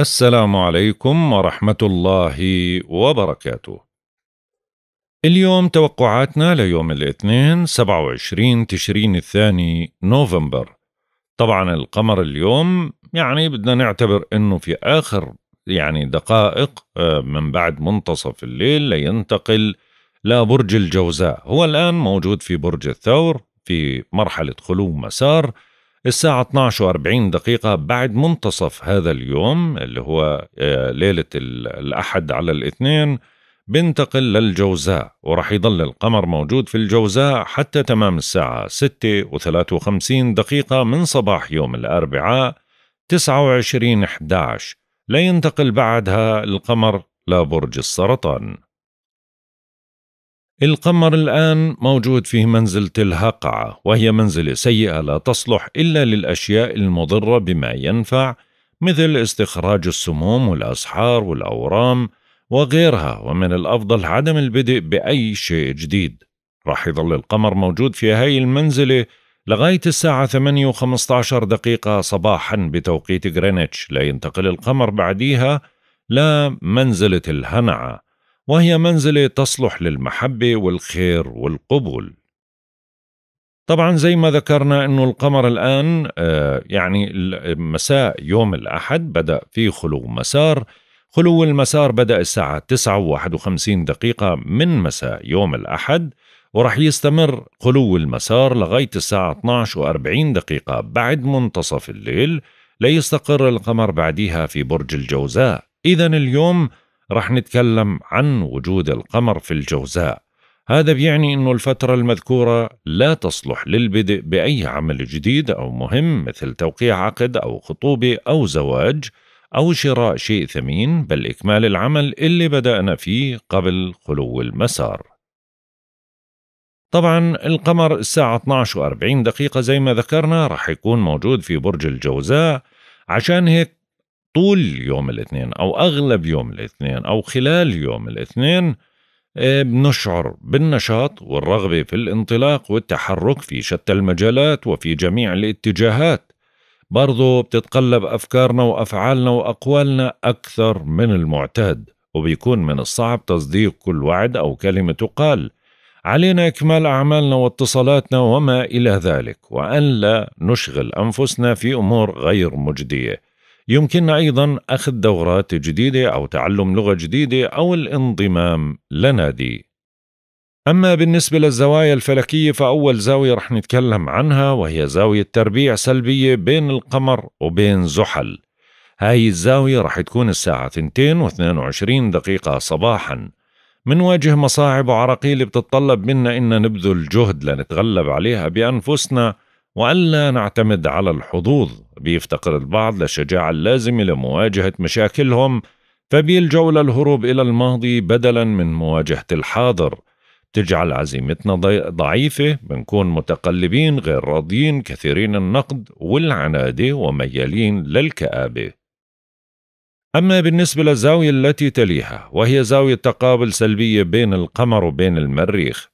السلام عليكم ورحمة الله وبركاته. اليوم توقعاتنا ليوم الاثنين 27 تشرين الثاني نوفمبر. طبعا القمر اليوم يعني بدنا نعتبر انه في اخر يعني دقائق آه، من بعد منتصف الليل لينتقل لبرج الجوزاء، هو الان موجود في برج الثور في مرحلة خلو مسار الساعة 12 و40 دقيقة بعد منتصف هذا اليوم اللي هو آه، ليلة الأحد على الاثنين بنتقل للجوزاء ورح يضل القمر موجود في الجوزاء حتى تمام الساعة 6 و53 دقيقة من صباح يوم الأربعاء 29 11 لينتقل بعدها القمر لبرج السرطان القمر الآن موجود في منزلة الهقعة وهي منزلة سيئة لا تصلح إلا للأشياء المضرة بما ينفع مثل استخراج السموم والأسحار والأورام وغيرها ومن الأفضل عدم البدء بأي شيء جديد راح يظل القمر موجود في هاي المنزلة لغاية الساعة 8 و 15 دقيقة صباحا بتوقيت غرينتش لا ينتقل القمر بعديها لمنزلة الهنعة وهي منزله تصلح للمحبه والخير والقبول طبعا زي ما ذكرنا انه القمر الان آه، يعني مساء يوم الاحد بدا في خلو مسار خلو المسار بدا الساعه 9 و51 دقيقه من مساء يوم الاحد ورح يستمر خلو المسار لغايه الساعه 12 و40 دقيقه بعد منتصف الليل ليستقر القمر بعدها في برج الجوزاء اذا اليوم رح نتكلم عن وجود القمر في الجوزاء هذا بيعني أنه الفترة المذكورة لا تصلح للبدء بأي عمل جديد أو مهم مثل توقيع عقد أو خطوبة أو زواج أو شراء شيء ثمين بل إكمال العمل اللي بدأنا فيه قبل خلو المسار طبعا القمر الساعة 12 و40 دقيقة زي ما ذكرنا رح يكون موجود في برج الجوزاء عشان هيك طول يوم الاثنين او اغلب يوم الاثنين او خلال يوم الاثنين آه، بنشعر بالنشاط والرغبه في الانطلاق والتحرك في شتى المجالات وفي جميع الاتجاهات برضو بتتقلب افكارنا وافعالنا واقوالنا اكثر من المعتاد وبيكون من الصعب تصديق كل وعد او كلمه تقال علينا إكمال أعمالنا واتصالاتنا وما إلى ذلك وأن لا نشغل أنفسنا في أمور غير مجدية يمكننا أيضا أخذ دورات جديدة أو تعلم لغة جديدة أو الانضمام لنادي أما بالنسبة للزوايا الفلكية فأول زاوية رح نتكلم عنها وهي زاوية تربيع سلبية بين القمر وبين زحل هاي الزاوية رح تكون الساعة 2 و22 دقيقة صباحا منواجه مصاعب وعراقيل بتتطلب منا إن نبذل جهد لنتغلب عليها بأنفسنا وألا نعتمد على الحظوظ بيفتقر البعض للشجاعة اللازمة لمواجهة مشاكلهم فبيلجوا للهروب إلى الماضي بدلا من مواجهة الحاضر تجعل عزيمتنا ضعيفة بنكون متقلبين غير راضيين كثيرين النقد والعنادة وميالين للكآبة أما بالنسبة للزاوية التي تليها وهي زاوية تقابل سلبية بين القمر وبين المريخ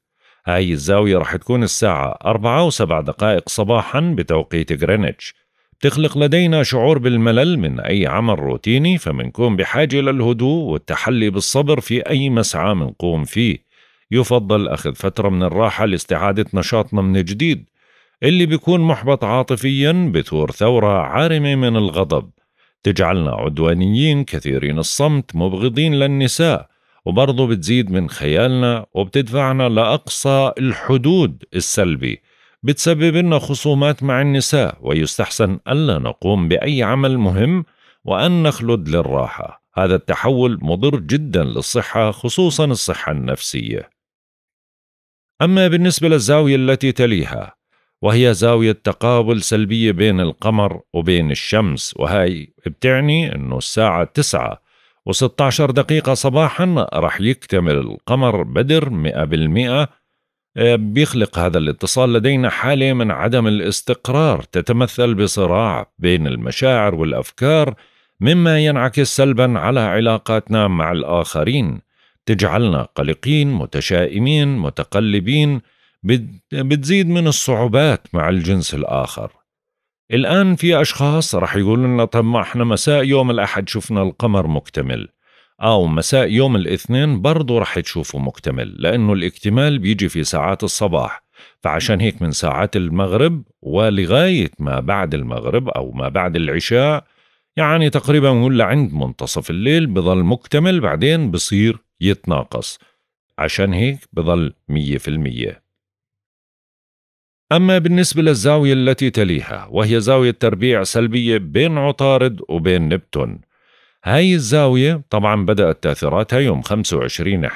هاي الزاوية رح تكون الساعة أربعة وسبع دقائق صباحا بتوقيت غرينتش تخلق لدينا شعور بالملل من أي عمل روتيني فمنكون بحاجة للهدوء والتحلي بالصبر في أي مسعى منقوم فيه يفضل أخذ فترة من الراحة لاستعادة نشاطنا من جديد اللي بيكون محبط عاطفيا بثور ثورة عارمة من الغضب تجعلنا عدوانيين كثيرين الصمت مبغضين للنساء وبرضه بتزيد من خيالنا وبتدفعنا لأقصى الحدود السلبي بتسبب لنا خصومات مع النساء ويستحسن ألا نقوم بأي عمل مهم وأن نخلد للراحة هذا التحول مضر جدا للصحة خصوصا الصحة النفسية أما بالنسبة للزاوية التي تليها وهي زاوية تقابل سلبية بين القمر وبين الشمس وهي بتعني أنه الساعة 9 و16 دقيقة صباحا رح يكتمل القمر بدر 100% آه، بيخلق هذا الاتصال لدينا حالة من عدم الاستقرار تتمثل بصراع بين المشاعر والأفكار مما ينعكس سلبا على علاقاتنا مع الآخرين تجعلنا قلقين متشائمين متقلبين بتزيد من الصعوبات مع الجنس الآخر الآن في أشخاص رح يقولوا لنا طب ما احنا مساء يوم الأحد شفنا القمر مكتمل أو مساء يوم الاثنين برضو رح تشوفه مكتمل لأنه الاكتمال بيجي في ساعات الصباح فعشان هيك من ساعات المغرب ولغاية ما بعد المغرب أو ما بعد العشاء يعني تقريبا نقول عند منتصف الليل بظل مكتمل بعدين بصير يتناقص عشان هيك بظل مية في المية أما بالنسبة للزاوية التي تليها وهي زاوية تربيع سلبية بين عطارد وبين نبتون هاي الزاوية طبعا بدأت تأثيراتها يوم 25/11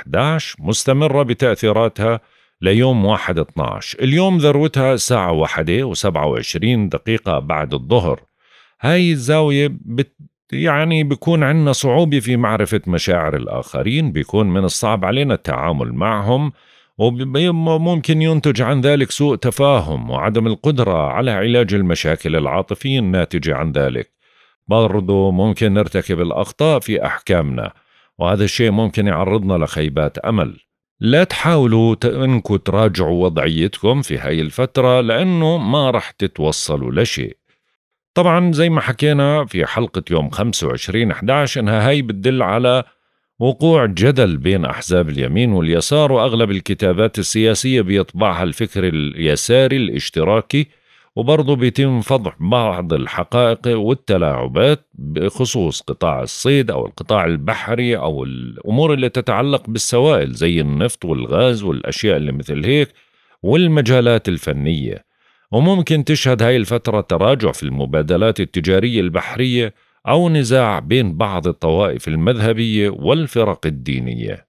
مستمرة بتأثيراتها ليوم 1/12 اليوم ذروتها الساعة 1 و27 دقيقة بعد الظهر هاي الزاوية بت يعني بيكون عندنا صعوبة في معرفة مشاعر الآخرين بيكون من الصعب علينا التعامل معهم وممكن ينتج عن ذلك سوء تفاهم وعدم القدرة على علاج المشاكل العاطفية الناتجة عن ذلك برضو ممكن نرتكب الأخطاء في أحكامنا وهذا الشيء ممكن يعرضنا لخيبات أمل لا تحاولوا أنكم تراجعوا وضعيتكم في هاي الفترة لأنه ما رح تتوصلوا لشيء طبعا زي ما حكينا في حلقة يوم 25-11 إنها هاي بتدل على وقوع جدل بين أحزاب اليمين واليسار وأغلب الكتابات السياسية بيطبعها الفكر اليساري الاشتراكي وبرضه بيتم فضح بعض الحقائق والتلاعبات بخصوص قطاع الصيد أو القطاع البحري أو الأمور اللي تتعلق بالسوائل زي النفط والغاز والأشياء اللي مثل هيك والمجالات الفنية وممكن تشهد هاي الفترة تراجع في المبادلات التجارية البحرية أو نزاع بين بعض الطوائف المذهبية والفرق الدينية.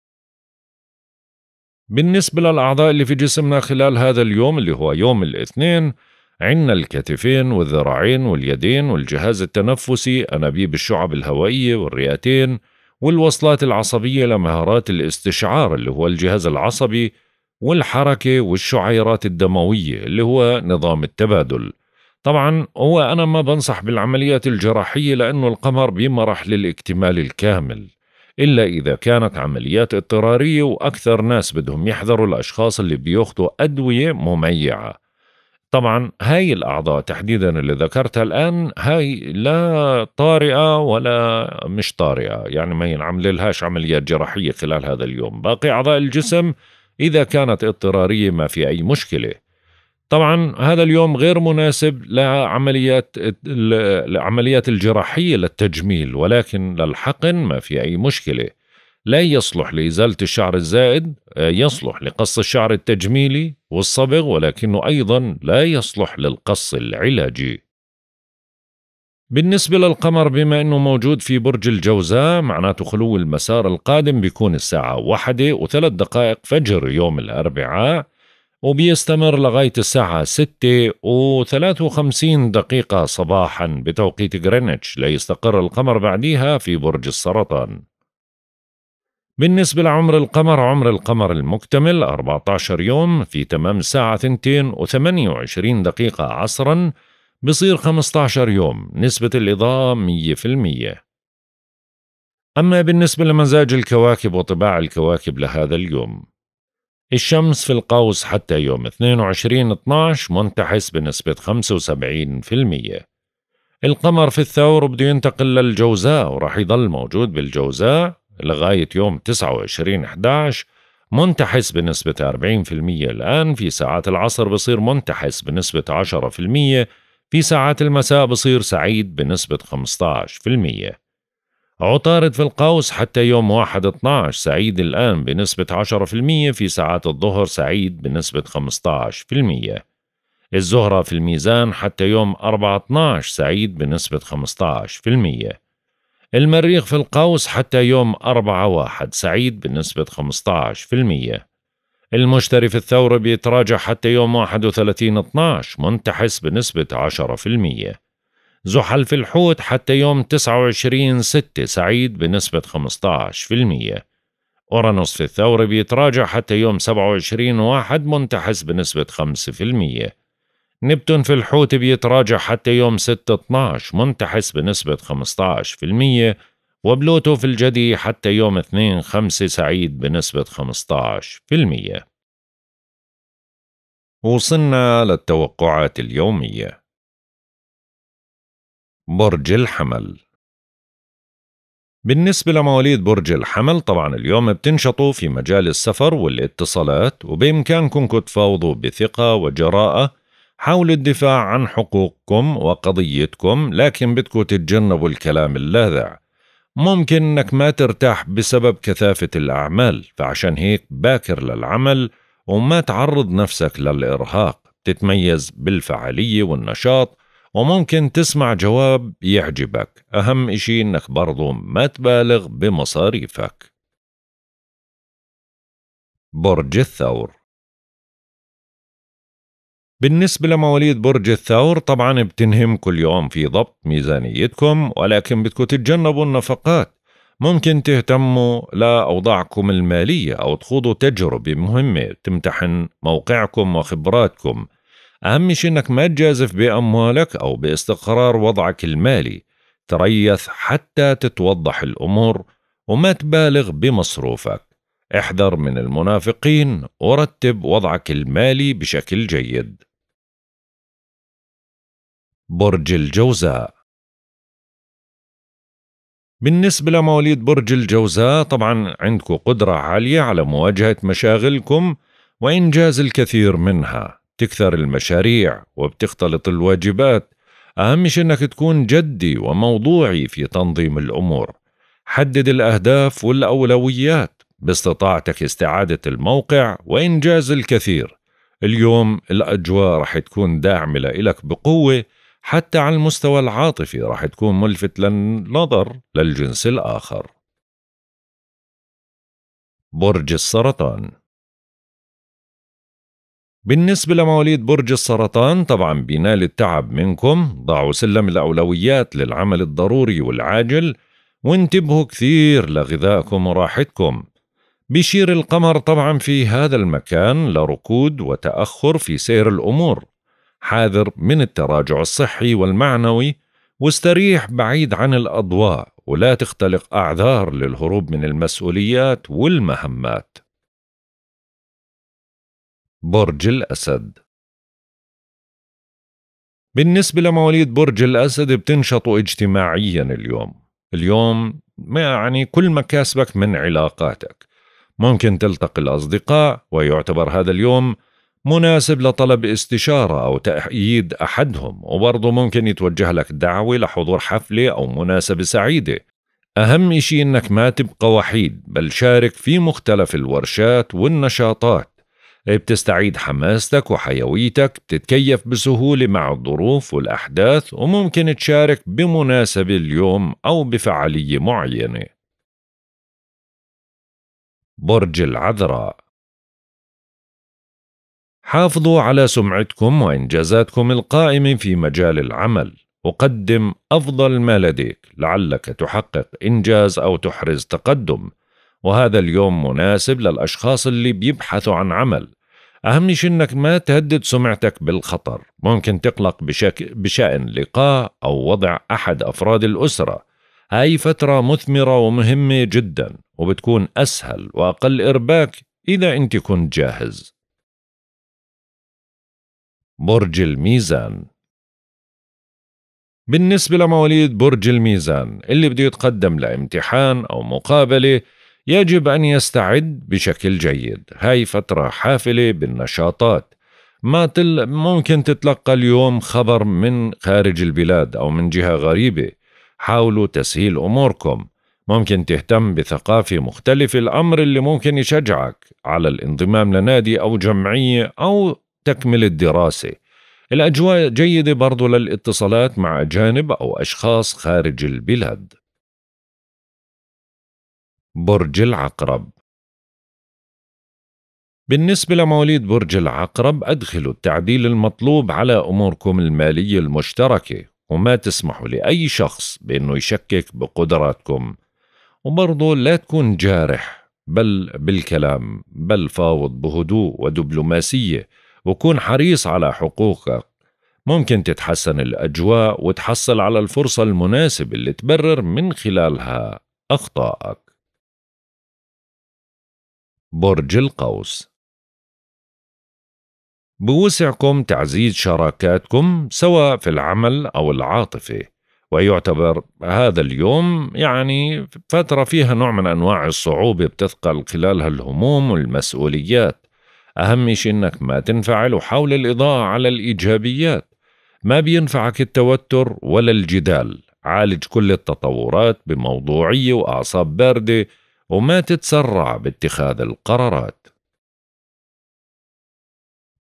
بالنسبة للأعضاء اللي في جسمنا خلال هذا اليوم اللي هو يوم الاثنين عنا الكتفين والذراعين واليدين والجهاز التنفسي أنابيب الشعب الهوائية والرئتين والوصلات العصبية لمهارات الاستشعار اللي هو الجهاز العصبي والحركة والشعيرات الدموية اللي هو نظام التبادل طبعا هو أنا ما بنصح بالعمليات الجراحية لأنه القمر بمرح للاكتمال الكامل إلا إذا كانت عمليات اضطرارية وأكثر ناس بدهم يحذروا الأشخاص اللي بياخذوا أدوية مميعة طبعا هاي الأعضاء تحديدا اللي ذكرتها الآن هاي لا طارئة ولا مش طارئة يعني ما ينعمل لهاش عمليات جراحية خلال هذا اليوم باقي أعضاء الجسم إذا كانت اضطرارية ما في أي مشكلة طبعا هذا اليوم غير مناسب لعمليات العمليات الجراحيه للتجميل ولكن للحقن ما في اي مشكله لا يصلح لازاله الشعر الزائد يصلح لقص الشعر التجميلي والصبغ ولكنه ايضا لا يصلح للقص العلاجي بالنسبة للقمر بما أنه موجود في برج الجوزاء معناته خلو المسار القادم بيكون الساعة واحدة وثلاث دقائق فجر يوم الأربعاء وبيستمر لغاية الساعة 6 و53 دقيقة صباحا بتوقيت غرينتش ليستقر القمر بعديها في برج السرطان بالنسبة لعمر القمر عمر القمر المكتمل 14 يوم في تمام الساعة 2 و28 دقيقة عصرا بصير 15 يوم نسبة الإضاءة 100% أما بالنسبة لمزاج الكواكب وطباع الكواكب لهذا اليوم الشمس في القوس حتى يوم 22 12 منتحس بنسبة 75% القمر في الثور بده ينتقل للجوزاء وراح يضل موجود بالجوزاء لغاية يوم 29 11 منتحس بنسبة 40% الآن في ساعات العصر بصير منتحس بنسبة 10% في ساعات المساء بصير سعيد بنسبة 15% عطارد في القوس حتى يوم 1/12 سعيد الآن بنسبة 10% في ساعات الظهر سعيد بنسبة 15% الزهرة في الميزان حتى يوم 4/12 سعيد بنسبة 15% المريخ في القوس حتى يوم 4/1 سعيد بنسبة 15% المشتري في الثورة بيتراجع حتى يوم 31/12 منتحس بنسبة 10% زحل في الحوت حتى يوم 29 6 سعيد بنسبة 15% أورانوس في الثور بيتراجع حتى يوم 27 واحد منتحس بنسبة 5% نبتون في الحوت بيتراجع حتى يوم 6 12 منتحس بنسبة 15% وبلوتو في الجدي حتى يوم 2 5 سعيد بنسبة 15% وصلنا للتوقعات اليوميه برج الحمل بالنسبة لمواليد برج الحمل طبعا اليوم بتنشطوا في مجال السفر والاتصالات وبإمكانكم تفاوضوا بثقة وجراءة حول الدفاع عن حقوقكم وقضيتكم لكن بدكم تتجنبوا الكلام اللاذع ممكن انك ما ترتاح بسبب كثافة الأعمال فعشان هيك باكر للعمل وما تعرض نفسك للإرهاق تتميز بالفعالية والنشاط وممكن تسمع جواب يعجبك أهم إشي إنك برضو ما تبالغ بمصاريفك برج الثور بالنسبة لمواليد برج الثور طبعا بتنهم كل يوم في ضبط ميزانيتكم ولكن بدكم تتجنبوا النفقات ممكن تهتموا لأوضاعكم المالية أو تخوضوا تجربة مهمة تمتحن موقعكم وخبراتكم أهم شيء إنك ما تجازف بأموالك أو باستقرار وضعك المالي تريث حتى تتوضح الأمور وما تبالغ بمصروفك احذر من المنافقين ورتب وضعك المالي بشكل جيد برج الجوزاء بالنسبة لمواليد برج الجوزاء طبعا عندكم قدرة عالية على مواجهة مشاغلكم وإنجاز الكثير منها بتكثر المشاريع وبتختلط الواجبات أهم شيء إنك تكون جدي وموضوعي في تنظيم الأمور حدد الأهداف والأولويات باستطاعتك استعادة الموقع وإنجاز الكثير اليوم الأجواء رح تكون داعمة لك بقوة حتى على المستوى العاطفي رح تكون ملفت للنظر للجنس الآخر برج السرطان بالنسبة لمواليد برج السرطان طبعا بينال التعب منكم ضعوا سلم الأولويات للعمل الضروري والعاجل وانتبهوا كثير لغذائكم وراحتكم بيشير القمر طبعا في هذا المكان لركود وتأخر في سير الأمور حاذر من التراجع الصحي والمعنوي واستريح بعيد عن الأضواء ولا تختلق أعذار للهروب من المسؤوليات والمهمات برج الأسد بالنسبة لمواليد برج الأسد بتنشطوا اجتماعيا اليوم اليوم يعني كل مكاسبك من علاقاتك ممكن تلتقي الأصدقاء ويعتبر هذا اليوم مناسب لطلب استشارة أو تأييد أحدهم وبرضه ممكن يتوجه لك دعوة لحضور حفلة أو مناسبة سعيدة أهم إشي إنك ما تبقى وحيد بل شارك في مختلف الورشات والنشاطات بتستعيد حماستك وحيويتك بتتكيف بسهولة مع الظروف والأحداث وممكن تشارك بمناسبة اليوم أو بفعالية معينة برج العذراء حافظوا على سمعتكم وإنجازاتكم القائمة في مجال العمل وقدم أفضل ما لديك لعلك تحقق إنجاز أو تحرز تقدم وهذا اليوم مناسب للأشخاص اللي بيبحثوا عن عمل أهم شيء إنك ما تهدد سمعتك بالخطر ممكن تقلق بشك... بشأن لقاء أو وضع أحد أفراد الأسرة هاي فترة مثمرة ومهمة جدا وبتكون أسهل وأقل إرباك إذا أنت كنت جاهز برج الميزان بالنسبة لمواليد برج الميزان اللي بده يتقدم لامتحان أو مقابلة يجب أن يستعد بشكل جيد هاي فترة حافلة بالنشاطات ما تل ممكن تتلقى اليوم خبر من خارج البلاد أو من جهة غريبة حاولوا تسهيل أموركم ممكن تهتم بثقافة مختلفة الأمر اللي ممكن يشجعك على الانضمام لنادي أو جمعية أو تكمل الدراسة الأجواء جيدة برضو للاتصالات مع أجانب أو أشخاص خارج البلاد برج العقرب بالنسبة لمواليد برج العقرب أدخلوا التعديل المطلوب على أموركم المالية المشتركة وما تسمحوا لأي شخص بأنه يشكك بقدراتكم وبرضه لا تكون جارح بل بالكلام بل فاوض بهدوء ودبلوماسية وكون حريص على حقوقك ممكن تتحسن الأجواء وتحصل على الفرصة المناسبة اللي تبرر من خلالها أخطائك برج القوس بوسعكم تعزيز شراكاتكم سواء في العمل أو العاطفة ويعتبر هذا اليوم يعني فترة فيها نوع من أنواع الصعوبة بتثقل خلالها الهموم والمسؤوليات أهم شيء إنك ما تنفعل وحاول الإضاءة على الإيجابيات ما بينفعك التوتر ولا الجدال عالج كل التطورات بموضوعية وأعصاب باردة وما تتسرع باتخاذ القرارات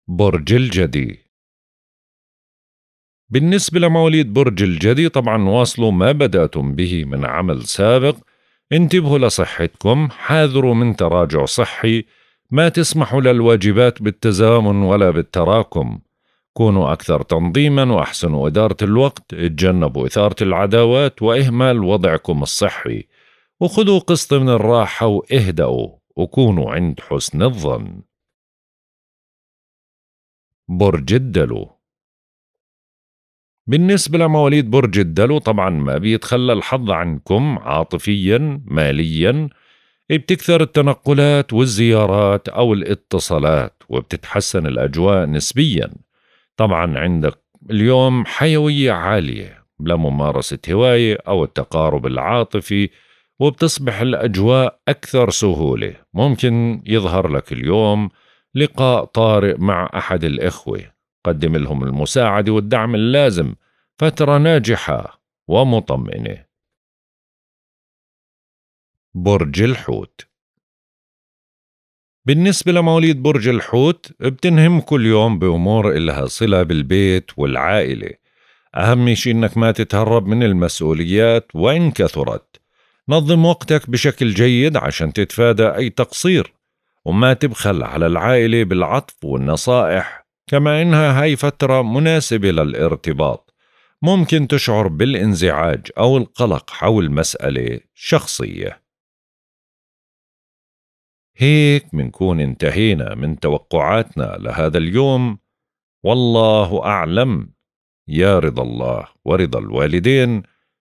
برج الجدي بالنسبة لمواليد برج الجدي طبعا واصلوا ما بدأتم به من عمل سابق انتبهوا لصحتكم حاذروا من تراجع صحي ما تسمحوا للواجبات بالتزامن ولا بالتراكم كونوا أكثر تنظيما وأحسنوا إدارة الوقت اتجنبوا إثارة العداوات وإهمال وضعكم الصحي وخذوا قسط من الراحة واهدأوا وكونوا عند حسن الظن برج الدلو بالنسبة لمواليد برج الدلو طبعا ما بيتخلى الحظ عنكم عاطفيا ماليا بتكثر التنقلات والزيارات أو الاتصالات وبتتحسن الأجواء نسبيا طبعا عندك اليوم حيوية عالية لممارسة هواية أو التقارب العاطفي وبتصبح الأجواء أكثر سهولة ممكن يظهر لك اليوم لقاء طارئ مع أحد الإخوة قدم لهم المساعدة والدعم اللازم فترة ناجحة ومطمئنة برج الحوت بالنسبة لمواليد برج الحوت بتنهم كل يوم بأمور إلها صلة بالبيت والعائلة أهم شيء إنك ما تتهرب من المسؤوليات وإن كثرت نظم وقتك بشكل جيد عشان تتفادى أي تقصير وما تبخل على العائلة بالعطف والنصائح كما إنها هاي فترة مناسبة للارتباط ممكن تشعر بالانزعاج أو القلق حول مسألة شخصية هيك منكون انتهينا من توقعاتنا لهذا اليوم والله أعلم يا رضا الله ورضا الوالدين